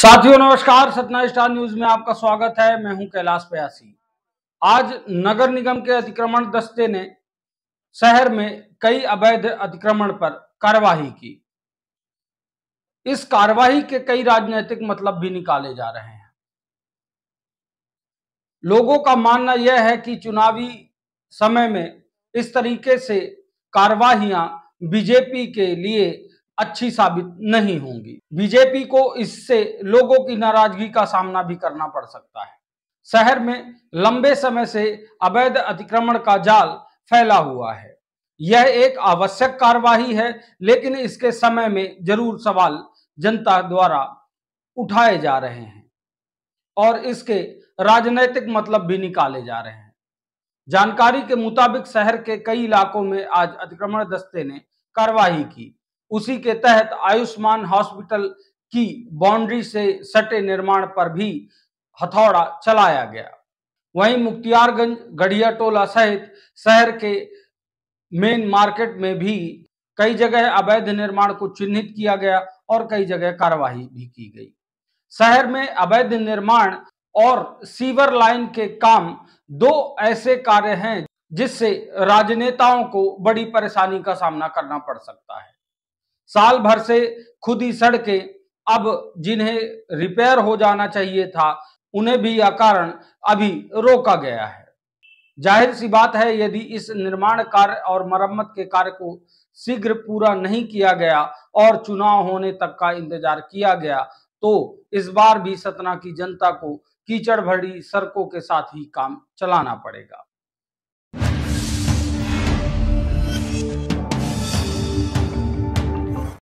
साथियों नमस्कार Satna star news में आपका स्वागत है मैं हूं कैलाश प्यासी आज नगर निगम के अतिक्रमण दस्ते ने शहर में कई अवैध अतिक्रमण पर कार्यवाही की इस कार्यवाही के कई राजनीतिक मतलब भी निकाले जा रहे हैं लोगों का मानना यह है कि चुनावी समय में इस तरीके से कार्यवाहियां बीजेपी के लिए अच्छी साबित नहीं होंगी बीजेपी को इससे लोगों की नाराजगी का सामना भी करना पड़ सकता है शहर में लंबे समय से अवैध अतिक्रमण का जाल फैला हुआ है यह एक आवश्यक कार्यवाही है लेकिन इसके समय में जरूर सवाल जनता द्वारा उठाए जा रहे हैं और इसके राजनैतिक मतलब भी निकाले जा रहे हैं जानकारी के मुताबिक शहर के कई इलाकों में आज अतिक्रमण दस्ते ने कार्रवाई की उसी के तहत आयुष्मान हॉस्पिटल की बाउंड्री से सटे निर्माण पर भी हथौड़ा चलाया गया वहीं मुख्तियारगंज गढ़िया टोला सहित शहर के मेन मार्केट में भी कई जगह अवैध निर्माण को चिन्हित किया गया और कई जगह कार्रवाई भी की गई शहर में अवैध निर्माण और सीवर लाइन के काम दो ऐसे कार्य हैं जिससे राजनेताओं को बड़ी परेशानी का सामना करना पड़ सकता है साल भर से खुदी सड़कें अब जिन्हें रिपेयर हो जाना चाहिए था उन्हें भी यह कारण अभी रोका गया है जाहिर सी बात है यदि इस निर्माण कार्य और मरम्मत के कार्य को शीघ्र पूरा नहीं किया गया और चुनाव होने तक का इंतजार किया गया तो इस बार भी सतना की जनता को कीचड़ भरी सड़कों के साथ ही काम चलाना पड़ेगा